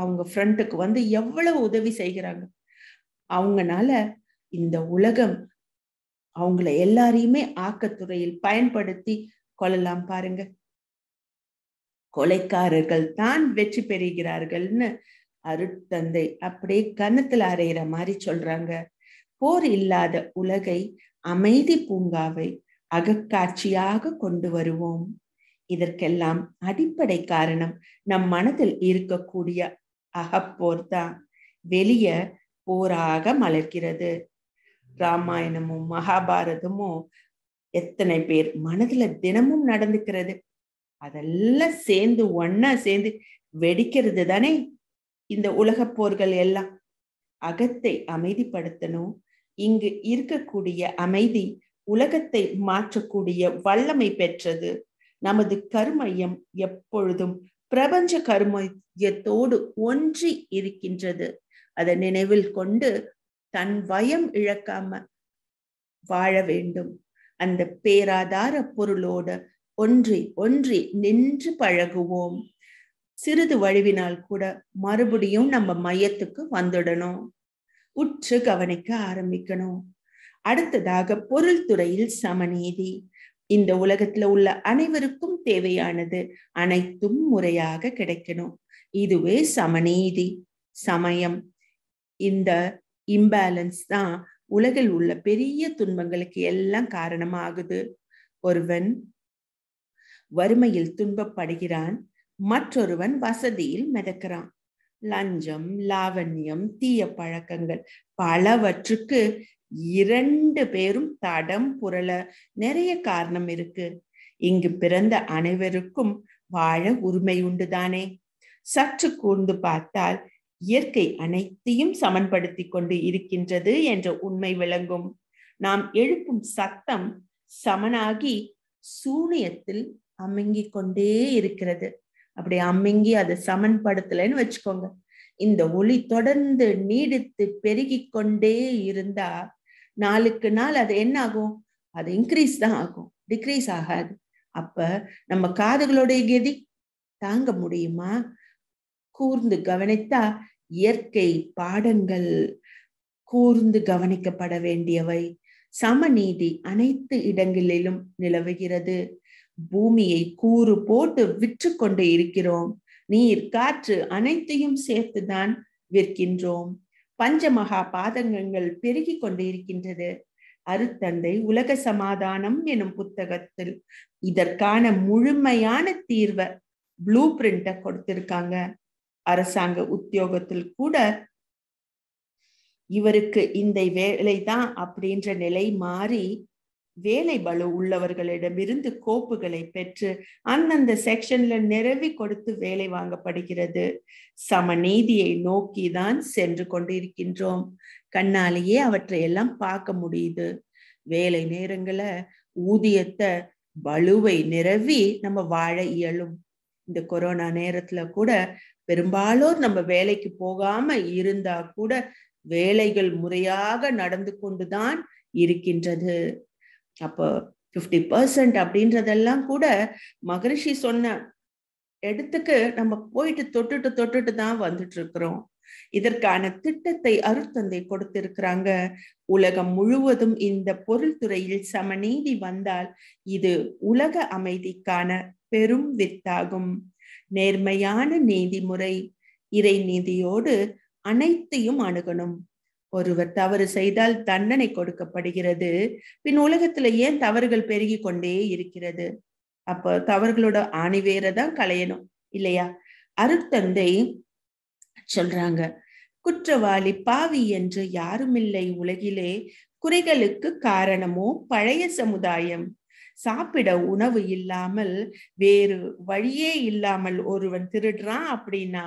A: அவங்க ஃப்ரண்ட்டுக்கு வந்து எவ்வளவு உதவி செய்கிறாங்க அவங்கனால இந்த உலகம் அவங்கள எல்லாரையுமே ஆக்கத்துறையில் பயன்படுத்தி கொள்ளலாம் பாருங்க கொலைக்காரர்கள் தான் வெற்றி பெறுகிறார்கள்னு அருட்தந்தை அப்படியே கன்னத்துல அறையிற மாதிரி சொல்றாங்க போர் இல்லாத உலகை அமைதி பூங்காவை அகக்காட்சியாக கொண்டு வருவோம் இதற்கெல்லாம் அடிப்படை காரணம் நம் மனதில் இருக்கக்கூடிய அகப்போர் தான் வெளிய போராக மலர்கிறது ராமாயணமும் மகாபாரதமும் எத்தனை பேர் மனதுல தினமும் நடந்துக்கிறது அதெல்லாம் சேர்ந்து ஒன்னா சேர்ந்து வெடிக்கிறது தானே இந்த உலக போர்கள் எல்லாம் அகத்தை அமைதிப்படுத்தணும் இங்கு இருக்கக்கூடிய அமைதி உலகத்தை மாற்றக்கூடிய வல்லமை பெற்றது நமது கருமையம் எப்பொழுதும் பிரபஞ்ச கருமையத்தோடு ஒன்றி இருக்கின்றது அதை நினைவில் கொண்டு தன் வயம் இழக்காம வாழ வேண்டும் அந்த பேராதார பொருளோடு ஒன்றி ஒன்றி நின்று பழகுவோம் சிறிது வழுவினால் கூட மறுபடியும் நம்ம மையத்துக்கு வந்துடணும் உற்று கவனிக்க ஆரம்பிக்கணும் அடுத்ததாக பொருள் துறையில் சமநீதி இந்த உலகத்துல உள்ள அனைவருக்கும் தேவையானது அனைத்தும் முறையாக கிடைக்கணும் இதுவே சமநீதி சமயம் இந்த இம்பேலன்ஸ் தான் உலகில் உள்ள பெரிய துன்பங்களுக்கு எல்லாம் காரணமாகுது ஒருவன் வறுமையில் துன்பப்படுகிறான் மற்றொருவன் வசதியில் மிதக்கிறான் லஞ்சம் லாவண்யம் தீய பழக்கங்கள் பலவற்றுக்கு இரண்டு பேரும் தடம் புரள நிறைய காரணம் இருக்கு இங்கு பிறந்த அனைவருக்கும் வாழ உரிமை உண்டுதானே சற்று கூர்ந்து பார்த்தால் இயற்கை அனைத்தையும் சமன்படுத்தி கொண்டு இருக்கின்றது என்ற உண்மை விளங்கும் நாம் எழுப்பும் சத்தம் சமனாகி சூனியத்தில் அமங்கிக் கொண்டே இருக்கிறது அப்படி அம்மிங்கி அதை சமன்படுத்தலைன்னு வச்சுக்கோங்க இந்த ஒளி தொடர்ந்து நீடித்து பெருகி கொண்டே இருந்தா நாளுக்கு நாள் அது என்ன ஆகும் அது இன்க்ரீஸ் தான் ஆகும் டிக்ரீஸ் ஆகாது அப்ப நம்ம காதுகளுடைய கெதி தாங்க முடியுமா கூர்ந்து கவனித்தா இயற்கை பாடங்கள் கூர்ந்து கவனிக்கப்பட வேண்டியவை சமநீதி அனைத்து இடங்களிலும் நிலவுகிறது பூமியை கூறு போட்டு விற்று கொண்டு இருக்கிறோம் நீர் காற்று அனைத்தையும் சேர்த்துதான் விற்கின்றோம் பஞ்சமகா பாதகங்கள் பெருகி கொண்டு இருக்கின்றது அருத்தந்தை உலக சமாதானம் எனும் புத்தகத்தில் இதற்கான முழுமையான தீர்வை ப்ளூ பிரிண்ட கொடுத்திருக்காங்க அரசாங்க உத்தியோகத்தில் கூட இவருக்கு இந்த வேலைதான் அப்படின்ற நிலை மாறி வேலை பலு உள்ளவர்களிடமிருந்து கோப்புகளை பெற்று அந்தந்த செக்ஷன்ல நிரவி கொடுத்து வேலை வாங்கப்படுகிறது சமநீதியை நோக்கி தான் சென்று கொண்டிருக்கின்றோம் கண்ணாலேயே அவற்றை எல்லாம் பார்க்க முடியுது வேலை நேரங்களை ஊதியத்தை பலுவை நிரவி நம்ம வாழ இயலும் இந்த கொரோனா நேரத்துல கூட பெரும்பாலோர் நம்ம வேலைக்கு போகாம இருந்தா கூட வேலைகள் முறையாக நடந்து கொண்டுதான் இருக்கின்றது அப்போ ஃபிஃப்டி பர்சன்ட் அப்படின்றதெல்லாம் கூட மகரிஷி சொன்ன இடத்துக்கு நம்ம போயிட்டு தொட்டுட்டு தொட்டுட்டு தான் வந்துட்டு இருக்கிறோம் இதற்கான திட்டத்தை அருத்தந்தை கொடுத்திருக்கிறாங்க உலகம் முழுவதும் இந்த பொருள் துறையில் சமநீதி வந்தால் இது உலக அமைதிக்கான பெரும் வித்தாகும் நேர்மையான நீதிமுறை இறை நீதியோடு அனைத்தையும் அணுகணும் ஒருவர் தவறு செய்தால் தண்டனை கொடுக்கப்படுகிறது பின் உலகத்துல ஏன் தவறுகள் பெருகி கொண்டே இருக்கிறது அப்ப தவறுகளோட ஆணி வேறதான் களையணும் இல்லையா அருத்தந்தை சொல்றாங்க குற்றவாளி பாவி என்று யாருமில்லை உலகிலே குறைகளுக்கு காரணமோ பழைய சமுதாயம் சாப்பிட உணவு இல்லாமல் வேறு வழியே இல்லாமல் ஒருவன் திருடுறான் அப்படின்னா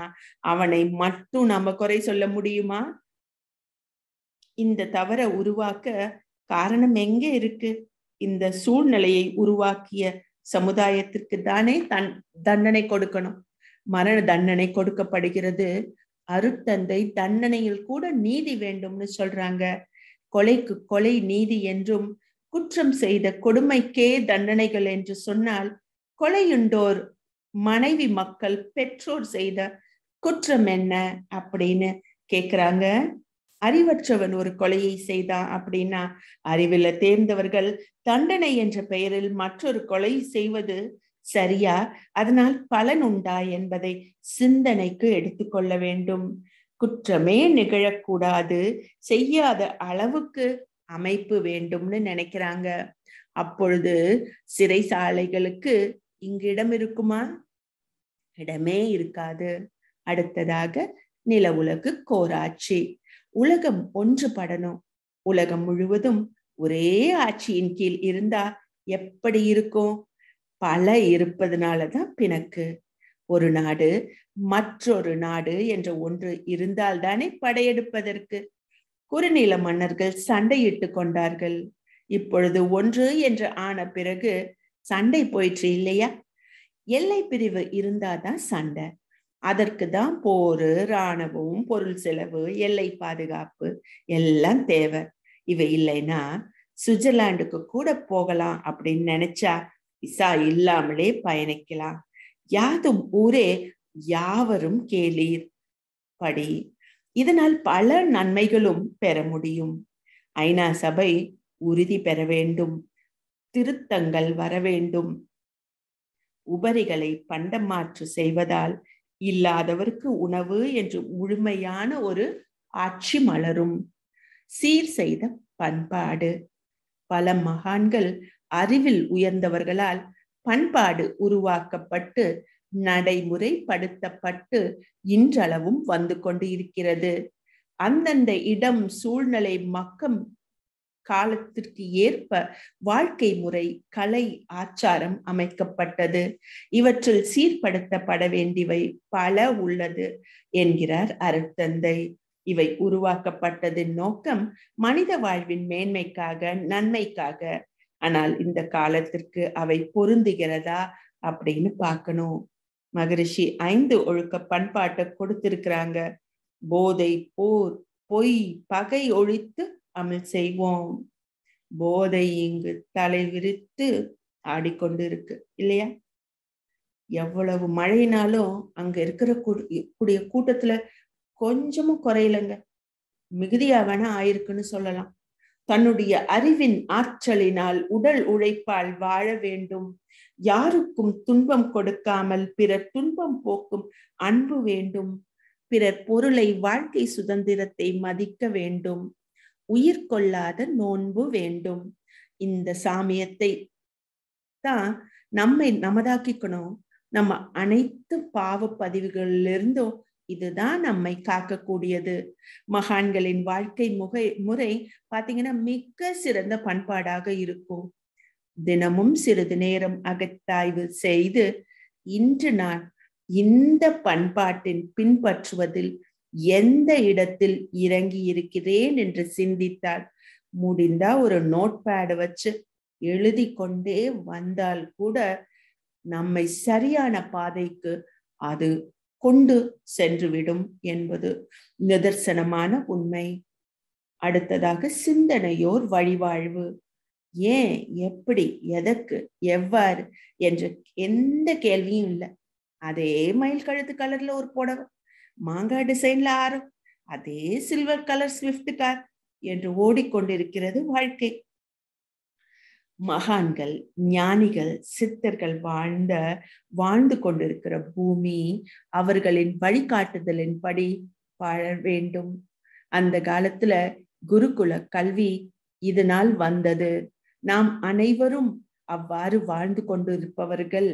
A: அவனை மட்டும் நம்ம குறை சொல்ல முடியுமா இந்த தவறை உருவாக்க காரணம் எங்கே இருக்கு இந்த சூழ்நிலையை உருவாக்கிய சமுதாயத்திற்கு தானே தன் தண்டனை கொடுக்கணும் மரண தண்டனை கொடுக்கப்படுகிறது அருட்தந்தை தண்டனையில் கூட நீதி வேண்டும்னு சொல்றாங்க கொலைக்கு கொலை நீதி என்றும் குற்றம் செய்த கொடுமைக்கே தண்டனைகள் என்று சொன்னால் கொலையுண்டோர் மனைவி மக்கள் பெற்றோர் செய்த குற்றம் என்ன அப்படின்னு கேக்குறாங்க அறிவற்றவன் ஒரு கொலையை செய்தான் அப்படின்னா அறிவில தேர்ந்தவர்கள் தண்டனை என்ற பெயரில் மற்றொரு கொலை செய்வது சரியா அதனால் பலன் உண்டா என்பதை சிந்தனைக்கு எடுத்துக்கொள்ள வேண்டும் குற்றமே நிகழக்கூடாது செய்யாத அளவுக்கு அமைப்பு வேண்டும்னு நினைக்கிறாங்க அப்பொழுது சிறைசாலைகளுக்கு இங்கு இடம் இருக்குமா இடமே இருக்காது அடுத்ததாக நில உலகு கோராட்சி உலகம் ஒன்றுபடணும் உலகம் முழுவதும் ஒரே ஆட்சியின் கீழ் இருந்தா எப்படி இருக்கும் பல இருப்பதனாலதான் பிணக்கு ஒரு நாடு மற்றொரு நாடு என்ற ஒன்று இருந்தால் தானே படையெடுப்பதற்கு குறுநில மன்னர்கள் சண்டையிட்டு கொண்டார்கள் இப்பொழுது ஒன்று என்று ஆன பிறகு சண்டை போயிற்று இல்லையா எல்லை பிரிவு இருந்தாதான் சண்டை அதற்கு தான் போர் இராணுவம் பொருள் செலவு எல்லை பாதுகாப்பு எல்லாம் தேவை இவை இல்லைன்னா சுவிட்சர்லாண்டுக்கு கூட போகலாம் அப்படின்னு நினைச்சா விசா இல்லாமலே பயணிக்கலாம் யாதும் ஊரே யாவரும் கேளீர் படி இதனால் பல நன்மைகளும் பெற முடியும் ஐநா சபை உறுதி பெற வேண்டும் திருத்தங்கள் வர வேண்டும் உபரிகளை பண்டமாற்று செய்வதால் இல்லாதவர்க்கு உணவு என்று முழுமையான ஒரு ஆட்சி மலரும் சீர் செய்த பண்பாடு பல மகான்கள் அறிவில் உயர்ந்தவர்களால் பண்பாடு உருவாக்கப்பட்டு நடைமுறைப்படுத்தப்பட்டு இன்றளவும் வந்து கொண்டு இருக்கிறது அந்தந்த இடம் சூழ்நிலை மக்கம் காலத்திற்கு ஏற்ப வாழ்க்கை முறை கலை ஆச்சாரம் அமைக்கப்பட்டது இவற்றில் சீர்படுத்தப்பட வேண்டியவை பல உள்ளது என்கிறார் அருத்தந்தை இவை உருவாக்கப்பட்டதின் நோக்கம் மனித வாழ்வின் மேன்மைக்காக நன்மைக்காக ஆனால் இந்த காலத்திற்கு அவை பொருந்துகிறதா அப்படின்னு பார்க்கணும் மகரிஷி ஐந்து ஒழுக்க பண்பாட்டை கொடுத்திருக்கிறாங்க போதை போர் பொய் பகை ஒழித்து அமல் செய்வோம் போதை இங்கு தலை விரித்து ஆடிக்கொண்டு இருக்கு இல்லையா எவ்வளவு மழையினாலும் அங்க இருக்கிற கூடிய கூட்டத்துல கொஞ்சமும் குறையலைங்க மிகுதியா வேணா ஆயிருக்குன்னு சொல்லலாம் தன்னுடைய அறிவின் ஆற்றலினால் உடல் உழைப்பால் வாழ வேண்டும் யாருக்கும் துன்பம் கொடுக்காமல் பிறர் துன்பம் போக்கும் அன்பு வேண்டும் பிறர் பொருளை வாழ்க்கை சுதந்திரத்தை மதிக்க வேண்டும் உயிர் கொள்ளாத நோன்பு வேண்டும் இந்த சாமியத்தை தான் நம்மை நமதாக்கிக்கணும் நம்ம அனைத்து பாவ பதிவுகளிலிருந்தும் இதுதான் நம்மை காக்கக்கூடியது மகான்களின் வாழ்க்கை முகை முறை பாத்தீங்கன்னா மிக சிறந்த பண்பாடாக இருக்கும் தினமும் சிறிது நேரம் அகத்தாய்வு செய்து இன்று நான் இந்த பண்பாட்டின் பின்பற்றுவதில் எந்த இடத்தில் இறங்கி இருக்கிறேன் என்று சிந்தித்தாள் முடிந்தா ஒரு நோட் பேடு வச்சு எழுதி கொண்டே வந்தால் கூட நம்மை சரியான பாதைக்கு அது கொண்டு சென்றுவிடும் என்பது நிதர்சனமான உண்மை அடுத்ததாக சிந்தனையோர் வழிவாழ்வு ஏன் எப்படி எதற்கு எவ்வாறு என்று எந்த கேள்வியும் இல்லை அதே மயில் கழுத்து கலர்ல ஒரு புடவை மாங்காய் டிசைன்ல ஆரோ அதே சில்வர் கலர் ஸ்விஃப்ட் கார் என்று ஓடிக்கொண்டிருக்கிறது வாழ்க்கை மகான்கள் ஞானிகள் சித்தர்கள் வாழ்ந்த வாழ்ந்து கொண்டிருக்கிற பூமி அவர்களின் வழிகாட்டுதலின் படி வாழ வேண்டும் அந்த காலத்துல குருகுல கல்வி இதனால் வந்தது நாம் அனைவரும் அவ்வாறு வாழ்ந்து கொண்டிருப்பவர்கள்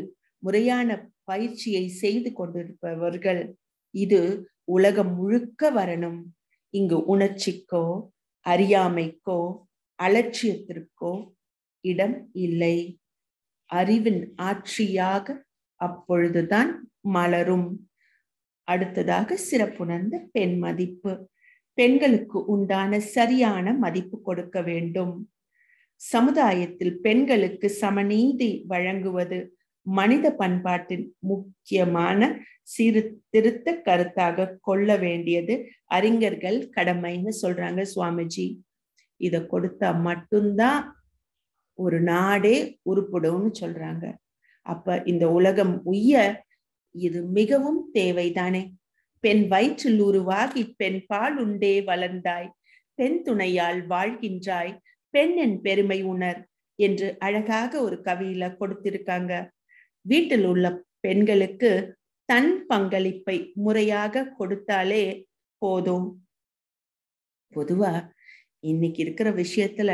A: முறையான பயிற்சியை செய்து கொண்டிருப்பவர்கள் இது உலகம் முழுக்க வரணும் இங்கு உணர்ச்சிக்கோ அறியாமைக்கோ அலட்சியத்திற்கோ இடம் இல்லை அறிவின் ஆட்சியாக அப்பொழுதுதான் மலரும் அடுத்ததாக சிறப்புணர்ந்த பெண் மதிப்பு பெண்களுக்கு உண்டான சரியான மதிப்பு கொடுக்க வேண்டும் சமுதாயத்தில் பெண்களுக்கு சமநீதி வழங்குவது மனித பண்பாட்டின் முக்கியமான சீரு திருத்த கருத்தாக கொள்ள வேண்டியது அறிஞர்கள் கடமைன்னு சொல்றாங்க சுவாமிஜி இத கொடுத்தா மட்டும்தான் ஒரு நாடே உருப்பிடும்னு சொல்றாங்க அப்ப இந்த உலகம் உய்ய இது மிகவும் தேவைதானே பெண் வயிற்றில் உருவாகி பெண் பால் உண்டே வளர்ந்தாய் பெண் துணையால் வாழ்கின்றாய் பெண்ணின் பெருமை உணர் என்று அழகாக ஒரு கவியில கொடுத்திருக்காங்க வீட்டில் உள்ள பெண்களுக்கு தன் பங்களிப்பை முறையாக கொடுத்தாலே போதும் பொதுவா இன்னைக்கு இருக்கிற விஷயத்துல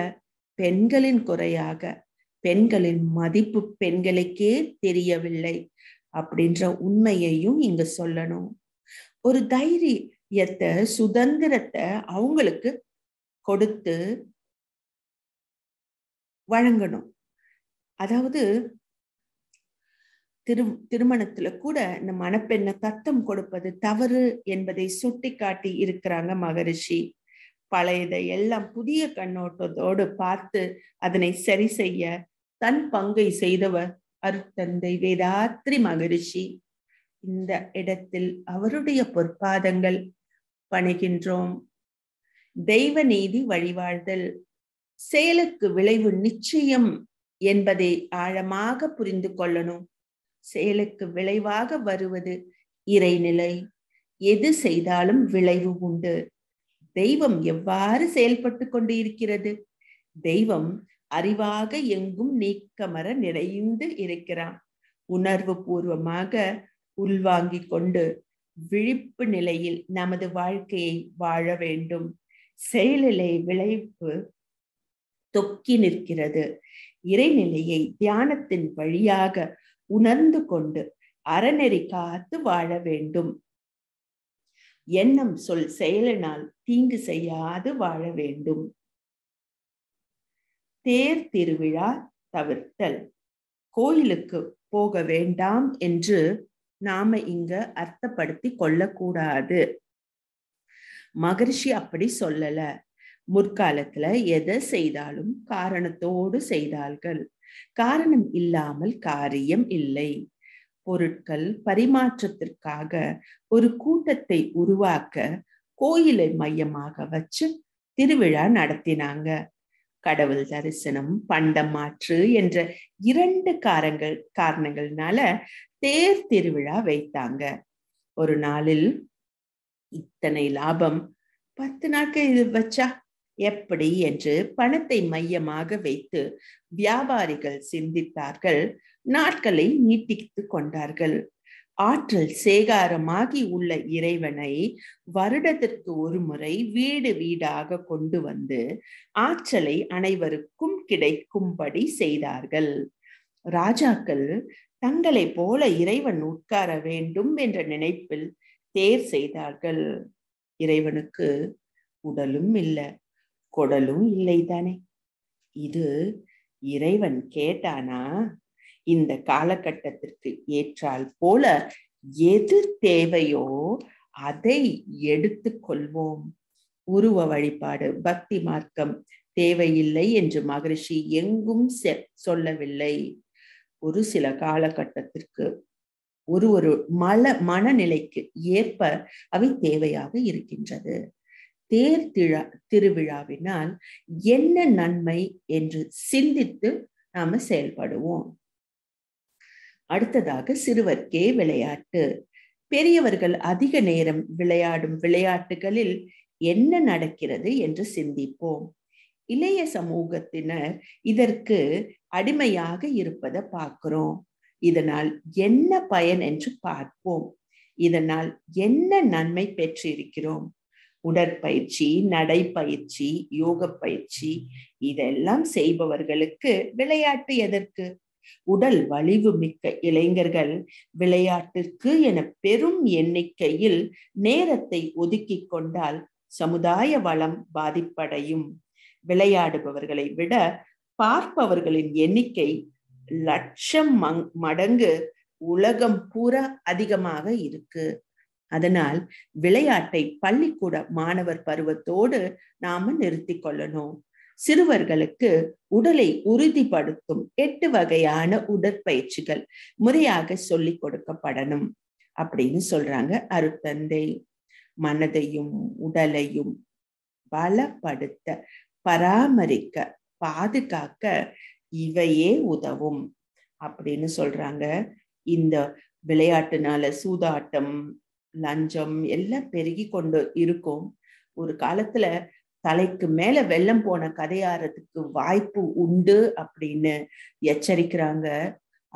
A: பெண்களின் குறையாக பெண்களின் மதிப்பு பெண்களுக்கே தெரியவில்லை அப்படின்ற உண்மையையும் இங்க சொல்லணும் ஒரு தைரியத்தை சுதந்திரத்தை அவங்களுக்கு கொடுத்து வழங்கணும் அதாவது திரு திருமணத்துல கூட இந்த மணப்பெண்ணை தத்தம் கொடுப்பது தவறு என்பதை சுட்டி காட்டி இருக்கிறாங்க மகரிஷி பழையதை எல்லாம் புதிய கண்ணோட்டத்தோடு பார்த்து அதனை சரி செய்ய தன் பங்கை செய்தவர் அருத்தந்தை வேதாத்ரி மகரிஷி இந்த இடத்தில் அவருடைய பொற்பாதங்கள் பணிகின்றோம் தெய்வ நீதி வழிவாழ்தல் செயலுக்கு விளைவு நிச்சயம் என்பதை ஆழமாக புரிந்து கொள்ளணும் செயலுக்கு விளைவாக வருவது இறைநிலை எது செய்தாலும் விளைவு உண்டு தெய்வம் எவ்வாறு செயல்பட்டு கொண்டு இருக்கிறது தெய்வம் அறிவாக எங்கும் நீக்கமர நிறைந்து இருக்கிறான் உணர்வு பூர்வமாக உள்வாங்கிக் கொண்டு விழிப்பு நிலையில் நமது வாழ்க்கையை வாழ வேண்டும் செயலிலே விளைவு தொக்கி நிற்கிறது இறைநிலையை தியானத்தின் வழியாக உணர்ந்து கொண்டு அறநெறி காத்து வாழ வேண்டும் எண்ணம் சொல் செயலினால் தீங்கு செய்யாது வாழ வேண்டும் தேர் திருவிழா தவிர்த்தல் கோயிலுக்கு போக வேண்டாம் என்று நாம இங்க அர்த்தப்படுத்தி கொள்ளக்கூடாது மகரிஷி அப்படி சொல்லல முற்காலத்துல எதை செய்தாலும் காரணத்தோடு செய்தார்கள் காரணம் இல்லாமல் காரியம் இல்லை பொருட்கள் பரிமாற்றத்திற்காக ஒரு கூட்டத்தை உருவாக்க கோயிலை மையமாக வச்சு திருவிழா நடத்தினாங்க கடவுள் தரிசனம் பண்டம் மாற்று என்ற இரண்டு காரங்கள் காரணங்கள்னால தேர் திருவிழா வைத்தாங்க ஒரு நாளில் இத்தனை லாபம் பத்து நாட்கள் இது வச்சா எப்படி என்று பணத்தை மையமாக வைத்து வியாபாரிகள் சிந்தித்தார்கள் நாட்களை நீட்டித்து கொண்டார்கள் ஆற்றல் சேகாரமாகி உள்ள இறைவனை வருடத்திற்கு ஒரு முறை வீடு வீடாக கொண்டு வந்து ஆற்றலை அனைவருக்கும் கிடைக்கும்படி செய்தார்கள் ராஜாக்கள் தங்களை போல இறைவன் உட்கார வேண்டும் என்ற நினைப்பில் தேர் செய்தார்கள் இறைவனுக்கு உடலும் இல்லை கொடலும் இல்லைதானே இது இறைவன் கேட்டானா இந்த காலகட்டத்திற்கு ஏற்றால் போல எது தேவையோ அதை எடுத்து கொள்வோம் உருவ வழிபாடு பக்தி மார்க்கம் தேவையில்லை என்று மகரிஷி எங்கும் சொல்லவில்லை ஒரு சில காலகட்டத்திற்கு ஒரு ஒரு மல மனநிலைக்கு ஏற்ப அவை தேவையாக இருக்கின்றது தேர் திருவிழாவினால் என்ன நன்மை என்று சிந்தித்து நாம செயல்படுவோம் அடுத்ததாக சிறுவர்க்கே விளையாட்டு பெரியவர்கள் அதிக நேரம் விளையாடும் விளையாட்டுகளில் என்ன நடக்கிறது என்று சிந்திப்போம் இளைய சமூகத்தினர் இதற்கு அடிமையாக இருப்பதை பார்க்கிறோம் இதனால் என்ன பயன் என்று பார்ப்போம் இதனால் என்ன நன்மை பெற்றிருக்கிறோம் உடற்பயிற்சி நடைப்பயிற்சி யோக பயிற்சி இதெல்லாம் செய்பவர்களுக்கு விளையாட்டு எதற்கு உடல் வலிவு மிக்க இளைஞர்கள் விளையாட்டுக்கு என பெரும் எண்ணிக்கையில் நேரத்தை ஒதுக்கி கொண்டால் சமுதாய வளம் பாதிப்படையும் விளையாடுபவர்களை விட பார்ப்பவர்களின் எண்ணிக்கை லட்சம் மடங்கு உலகம் பூரா அதிகமாக இருக்கு அதனால் விளையாட்டை பள்ளிக்கூட மாணவர் பருவத்தோடு நாம நிறுத்தி கொள்ளணும் சிறுவர்களுக்கு உடலை உறுதிப்படுத்தும் எட்டு வகையான உடற்பயிற்சிகள் முறையாக சொல்லி கொடுக்கப்படணும் அப்படின்னு சொல்றாங்க அருத்தந்தை மனதையும் உடலையும் பலப்படுத்த பராமரிக்க பாதுகாக்க இவையே உதவும் அப்படின்னு சொல்றாங்க இந்த விளையாட்டுனால சூதாட்டம் லஞ்சம் எல்லாம் பெருகி கொண்டு இருக்கும் ஒரு காலத்துல தலைக்கு மேல வெள்ளம் போன கதையாறதுக்கு வாய்ப்பு உண்டு அப்படின்னு எச்சரிக்கிறாங்க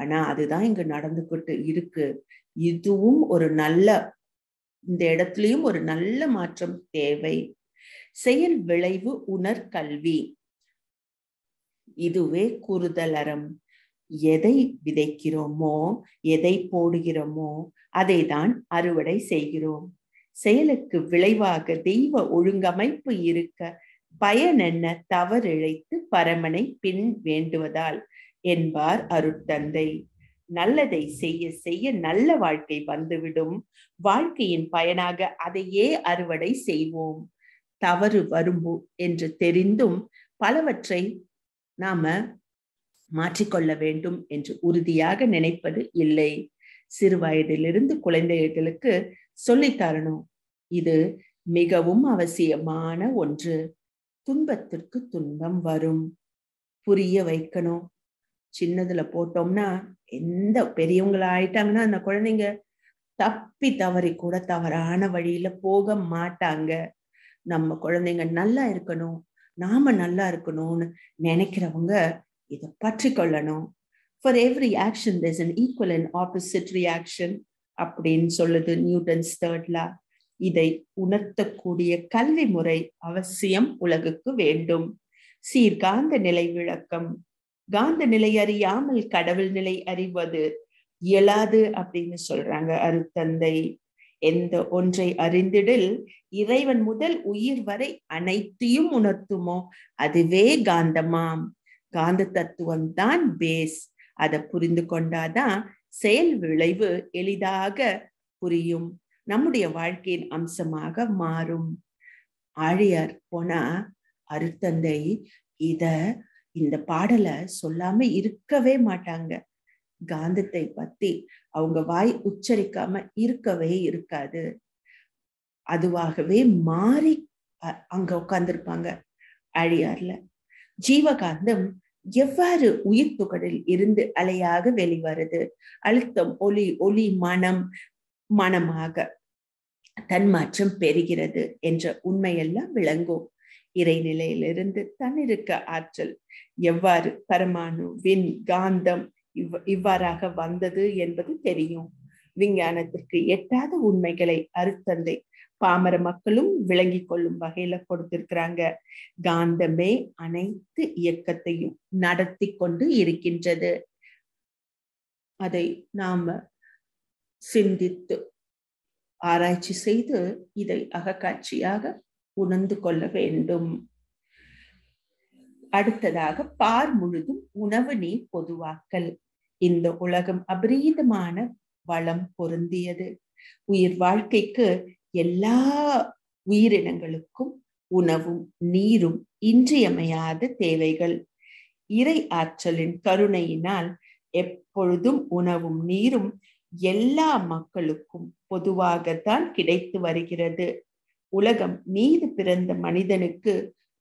A: ஆனா அதுதான் இங்க நடந்துகிட்டு இருக்கு இதுவும் ஒரு நல்ல இந்த இடத்துலயும் ஒரு நல்ல மாற்றம் தேவை செயல் விளைவு உணர் கல்வி இதுவே கூறுதலரம் எதை விதைக்கிறோமோ எதை போடுகிறோமோ அதை தான் அறுவடை செய்கிறோம் செயலுக்கு விளைவாக தெய்வ ஒழுங்கமைப்பு இருக்க பயனென்ன தவறிழைத்து பரமனை பின் வேண்டுவதால் என்பார் அருட்தந்தை நல்லதை செய்ய செய்ய நல்ல வாழ்க்கை வந்துவிடும் வாழ்க்கையின் பயனாக அதையே அறுவடை செய்வோம் தவறு வரும் என்று தெரிந்தும் பலவற்றை நாம மாற்றிக்கொள்ள வேண்டும் என்று உறுதியாக நினைப்பது இல்லை சிறு வயதிலிருந்து குழந்தைகளுக்கு சொல்லித்தரணும் இது மிகவும் அவசியமான ஒன்று துன்பத்திற்கு துன்பம் வரும் புரிய வைக்கணும் சின்னதுல போட்டோம்னா எந்த பெரியவங்கள ஆயிட்டாங்கன்னா அந்த குழந்தைங்க தப்பி தவறி கூட தவறான வழியில போக மாட்டாங்க நம்ம குழந்தைங்க நல்லா இருக்கணும் நாம நல்லா இருக்கணும்னு நினைக்கிறவங்க இதை பற்றி கொள்ளணும் for every action there's an equal and opposite reaction அப்படின்னு சொல்லுது நியூட்டன்ஸ் தேர்ட்லா இதை உணர்த்தக்கூடிய கல்வி முறை அவசியம் உலகுக்கு வேண்டும் சீர்காந்த நிலை விளக்கம் காந்த நிலை அறியாமல் கடவுள் நிலை அறிவது இயலாது அப்படின்னு சொல்றாங்க அருத்தந்தை எந்த ஒன்றை அறிந்திடில் இறைவன் முதல் உயிர் வரை அனைத்தையும் உணர்த்துமோ அதுவே காந்தமாம் காந்த தத்துவம் தான் பேஸ் அதை புரிந்து கொண்டாதான் செயல் விளைவு எளிதாக புரியும் நம்முடைய வாழ்க்கையின் அம்சமாக மாறும் ஆழியார் போனா அருத்தந்தை இத இந்த பாடலை சொல்லாம இருக்கவே மாட்டாங்க காந்தத்தை பத்தி அவங்க வாய் உச்சரிக்காம இருக்கவே இருக்காது அதுவாகவே மாறி அங்க உட்கார்ந்துருப்பாங்க அழியார்ல ஜீவகாந்தம் எவ்வாறு உயிர் துகளில் இருந்து அலையாக வெளிவருது அழுத்தம் ஒலி ஒளி மனம் மனமாக தன்மாற்றம் பெறுகிறது என்ற உண்மையெல்லாம் விளங்கும் இறைநிலையிலிருந்து தன்னிருக்க ஆற்றல் எவ்வாறு பரமானு விண் காந்தம் இவ் இவ்வாறாக வந்தது என்பது தெரியும் விஞ்ஞானத்திற்கு எட்டாத உண்மைகளை அருத்தந்தை பாமர மக்களும் விளங்கி கொள்ளும் வகையில கொடுத்திருக்கிறாங்க காந்தமே அனைத்து இயக்கத்தையும் நடத்தி கொண்டு இருக்கின்றது அதை நாம சிந்தித்து ஆராய்ச்சி செய்து இதை அகக்காட்சியாக உணர்ந்து கொள்ள வேண்டும் அடுத்ததாக பார் முழுதும் உணவு நீர் பொதுவாக்கல் இந்த உலகம் அபரீதமான வளம் பொருந்தியது உயிர் வாழ்க்கைக்கு எல்லா உயிரினங்களுக்கும் உணவும் நீரும் இன்றியமையாத தேவைகள் இறை ஆற்றலின் கருணையினால் எப்பொழுதும் உணவும் நீரும் எல்லா மக்களுக்கும் பொதுவாகத்தான் கிடைத்து வருகிறது உலகம் மீது பிறந்த மனிதனுக்கு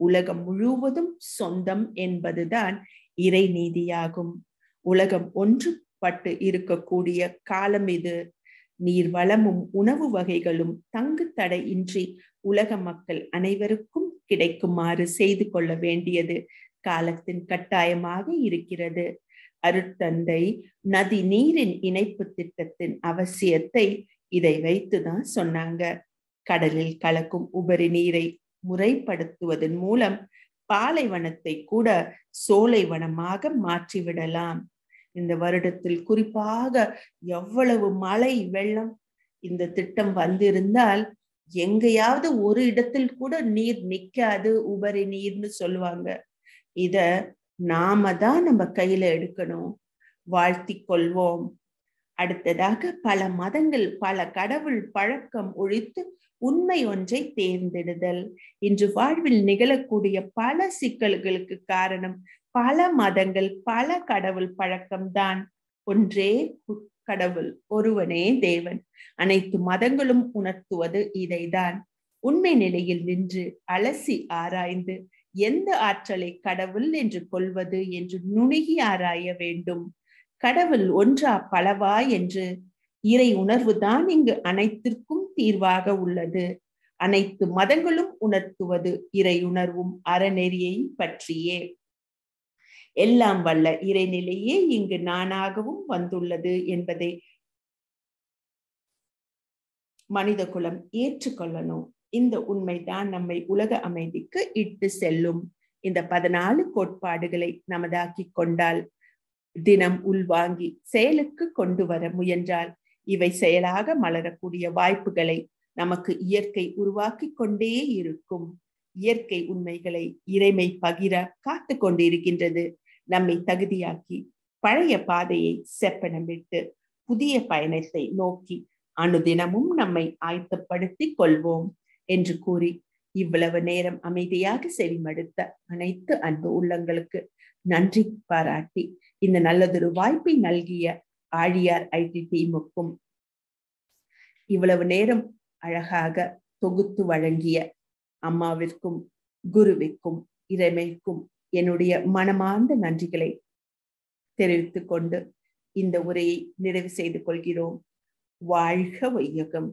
A: உலகம் முழுவதும் சொந்தம் என்பதுதான் இறை நீதியாகும் உலகம் ஒன்றுபட்டு இருக்கக்கூடிய காலம் இது நீர் வளமும் உணவு வகைகளும் தங்கு தடையின்றி உலக மக்கள் அனைவருக்கும் கிடைக்குமாறு செய்து கொள்ள வேண்டியது காலத்தின் கட்டாயமாக இருக்கிறது அருட்தந்தை நதி நீரின் இணைப்பு திட்டத்தின் அவசியத்தை இதை வைத்துதான் சொன்னாங்க கடலில் கலக்கும் உபரி நீரை முறைப்படுத்துவதன் மூலம் பாலைவனத்தை கூட சோலைவனமாக மாற்றிவிடலாம் இந்த வருடத்தில் குறிப்பாக எவ்வளவு மழை வெள்ளம் இந்த திட்டம் வந்திருந்தால் எங்கேயாவது ஒரு இடத்தில் கூட நீர் நிக்காது உபரி நீர்னு சொல்லுவாங்க இத நாம தான் நம்ம கையில எடுக்கணும் வாழ்த்தி கொள்வோம் அடுத்ததாக பல மதங்கள் பல கடவுள் பழக்கம் ஒழித்து உண்மை ஒன்றை தேர்ந்தெடுதல் இன்று வாழ்வில் நிகழக்கூடிய பல சிக்கல்களுக்கு காரணம் பல மதங்கள் பல கடவுள் பழக்கம்தான் ஒன்றே கடவுள் ஒருவனே தேவன் அனைத்து மதங்களும் உணர்த்துவது இதைதான் உண்மை நிலையில் நின்று அலசி ஆராய்ந்து எந்த ஆற்றலை கடவுள் என்று கொள்வது என்று நுணுகி ஆராய வேண்டும் கடவுள் ஒன்றா பலவா என்று இறை உணர்வு தான் இங்கு அனைத்திற்கும் தீர்வாக உள்ளது அனைத்து மதங்களும் உணர்த்துவது இறை உணர்வும் அறநெறியை பற்றியே எல்லாம் வல்ல இறைநிலையே இங்கு நானாகவும் வந்துள்ளது என்பதை மனித குலம் ஏற்றுக்கொள்ளணும் இந்த உண்மைதான் நம்மை உலக அமைதிக்கு இட்டு செல்லும் இந்த பதினாலு கோட்பாடுகளை நமதாக்கி கொண்டால் தினம் உள்வாங்கி செயலுக்கு கொண்டு வர முயன்றால் இவை செயலாக மலரக்கூடிய வாய்ப்புகளை நமக்கு இயற்கை உருவாக்கி கொண்டே இருக்கும் இயற்கை உண்மைகளை இறைமை பகிர காத்து கொண்டிருக்கின்றது நம்மை தகுதியாக்கி பழைய பாதையை செப்பனமிட்டு புதிய பயணத்தை நோக்கி அணுதினமும் நம்மை ஆயத்தப்படுத்திக் கொள்வோம் என்று கூறி இவ்வளவு நேரம் அமைதியாக செவிமடுத்த அனைத்து அன்பு உள்ளங்களுக்கு நன்றி பாராட்டி இந்த நல்லதொரு வாய்ப்பை நல்கிய ஆழியார் ஐடி டீமுக்கும் இவ்வளவு நேரம் அழகாக தொகுத்து வழங்கிய அம்மாவிற்கும் குருவிற்கும் இறைமைக்கும் என்னுடைய மனமார்ந்த நன்றிகளை தெரிவித்துக் கொண்டு இந்த உரையை நிறைவு செய்து கொள்கிறோம் வாழ்க வையகம்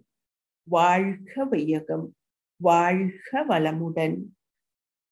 A: வாழ்க வையகம் வாழ்க வளமுடன்